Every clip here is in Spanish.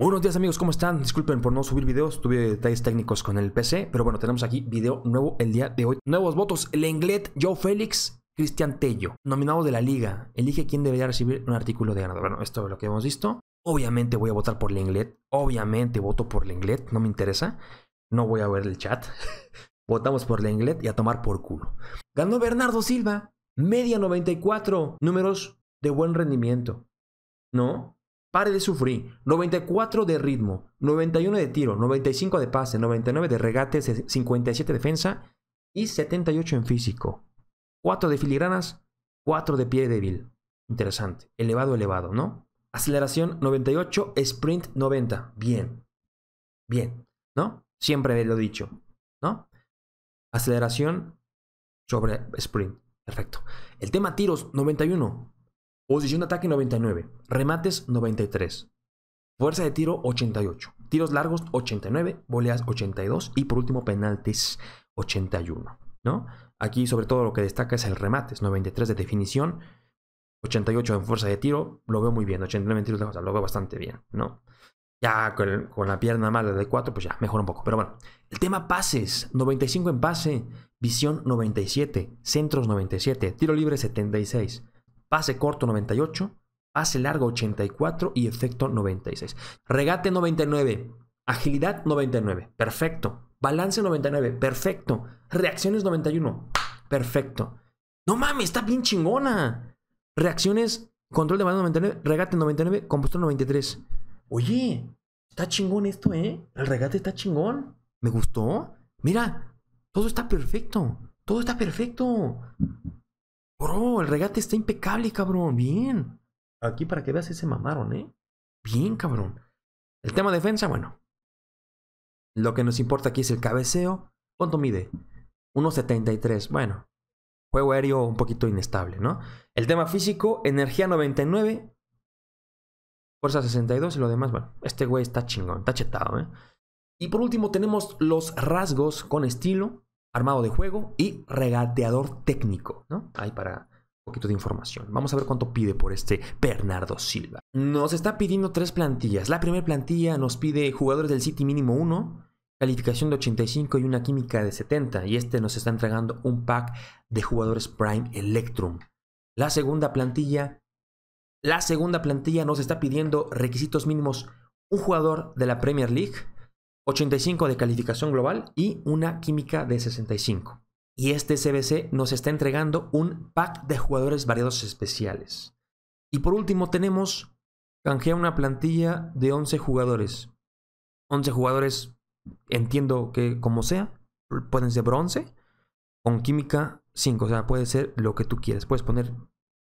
Buenos días amigos, ¿cómo están? Disculpen por no subir videos, tuve detalles técnicos con el PC, pero bueno, tenemos aquí video nuevo el día de hoy. Nuevos votos, Lenglet, Joe Félix, Cristian Tello, nominado de la liga. Elige quién debería recibir un artículo de ganador. Bueno, esto es lo que hemos visto. Obviamente voy a votar por Lenglet, obviamente voto por Lenglet, no me interesa. No voy a ver el chat. Votamos por Lenglet y a tomar por culo. Ganó Bernardo Silva, media 94, números de buen rendimiento. ¿No? Pare de sufrir. 94 de ritmo, 91 de tiro, 95 de pase, 99 de regate, 57 de defensa y 78 en físico. 4 de filigranas, 4 de pie débil. Interesante. Elevado, elevado, ¿no? Aceleración 98, sprint 90. Bien. Bien, ¿no? Siempre lo he dicho, ¿no? Aceleración sobre sprint. Perfecto. El tema tiros 91, Posición de ataque 99, remates 93, fuerza de tiro 88, tiros largos 89, voleas 82 y por último penaltis 81, ¿no? Aquí sobre todo lo que destaca es el remates 93 de definición, 88 en fuerza de tiro, lo veo muy bien, 89 en tiros lo veo bastante bien, ¿no? Ya con, la pierna mala de 4, pues ya, mejora un poco. Pero bueno, el tema pases, 95 en pase, visión 97, centros 97, tiro libre 76, pase corto 98, pase largo 84 y efecto 96. Regate 99, agilidad 99, perfecto. Balance 99, perfecto. Reacciones 91, perfecto. No mames, está bien chingona. Reacciones, control de balance 99, regate 99, Compuesto, 93. Oye, está chingón esto, ¿eh? El regate está chingón. Me gustó. Mira, todo está perfecto. Todo está perfecto. Bro, el regate está impecable, cabrón. Bien. Aquí para que veas ese mamaron, ¿eh? Bien, cabrón. El tema defensa, bueno. Lo que nos importa aquí es el cabeceo. ¿Cuánto mide? 1.73. Bueno. Juego aéreo un poquito inestable, ¿no? El tema físico, energía 99. Fuerza 62 y lo demás, bueno. Este güey está chingón, está chetado, ¿eh? Y por último tenemos los rasgos con estilo armado de juego y regateador técnico, ¿no? Ahí para un poquito de información. Vamos a ver cuánto pide por este Bernardo Silva. Nos está pidiendo tres plantillas. La primera plantilla nos pide jugadores del City mínimo 1, calificación de 85 y una química de 70. Y este nos está entregando un pack de jugadores Prime Electrum. La segunda plantilla, la segunda plantilla nos está pidiendo requisitos mínimos un jugador de la Premier League, 85 de calificación global y una química de 65. Y este CBC nos está entregando un pack de jugadores variados especiales. Y por último tenemos canjea una plantilla de 11 jugadores. 11 jugadores, entiendo que como sea, pueden ser bronce, con química 5, o sea, puede ser lo que tú quieras, puedes poner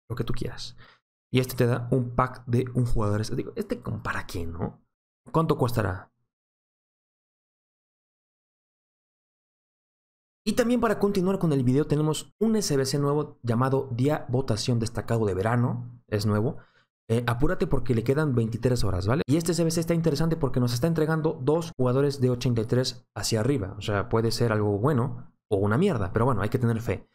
lo que tú quieras. Y este te da un pack de un jugador. Digo, este para qué, ¿no? ¿Cuánto costará? Y también para continuar con el video tenemos un SBC nuevo llamado Día Votación Destacado de Verano, es nuevo. Eh, apúrate porque le quedan 23 horas, ¿vale? Y este SBC está interesante porque nos está entregando dos jugadores de 83 hacia arriba. O sea, puede ser algo bueno o una mierda, pero bueno, hay que tener fe.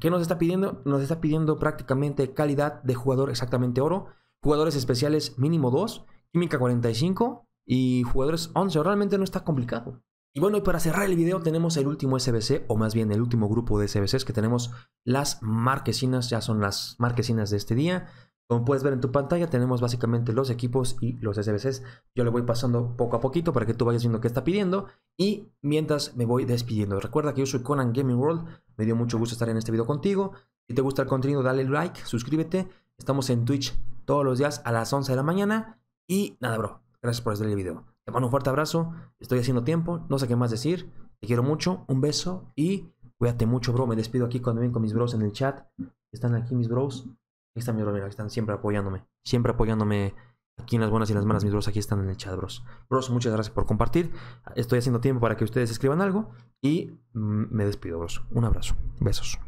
¿Qué nos está pidiendo? Nos está pidiendo prácticamente calidad de jugador exactamente oro, jugadores especiales mínimo 2, química 45 y jugadores 11. Realmente no está complicado. Y bueno, y para cerrar el video tenemos el último SBC, o más bien el último grupo de SBCs que tenemos, las marquesinas, ya son las marquesinas de este día. Como puedes ver en tu pantalla, tenemos básicamente los equipos y los SBCs. Yo le voy pasando poco a poquito para que tú vayas viendo qué está pidiendo. Y mientras me voy despidiendo, recuerda que yo soy Conan Gaming World. Me dio mucho gusto estar en este video contigo. Si te gusta el contenido, dale like, suscríbete. Estamos en Twitch todos los días a las 11 de la mañana. Y nada, bro. Gracias por hacer el video. Te mando un fuerte abrazo. Estoy haciendo tiempo. No sé qué más decir. Te quiero mucho. Un beso y cuídate mucho, bro. Me despido aquí cuando ven con mis bros en el chat. Están aquí mis bros. Aquí están mis bros. están siempre apoyándome. Siempre apoyándome aquí en las buenas y las malas, mis bros. Aquí están en el chat, bros. Bros, muchas gracias por compartir. Estoy haciendo tiempo para que ustedes escriban algo. Y mm, me despido, bros. Un abrazo. Besos.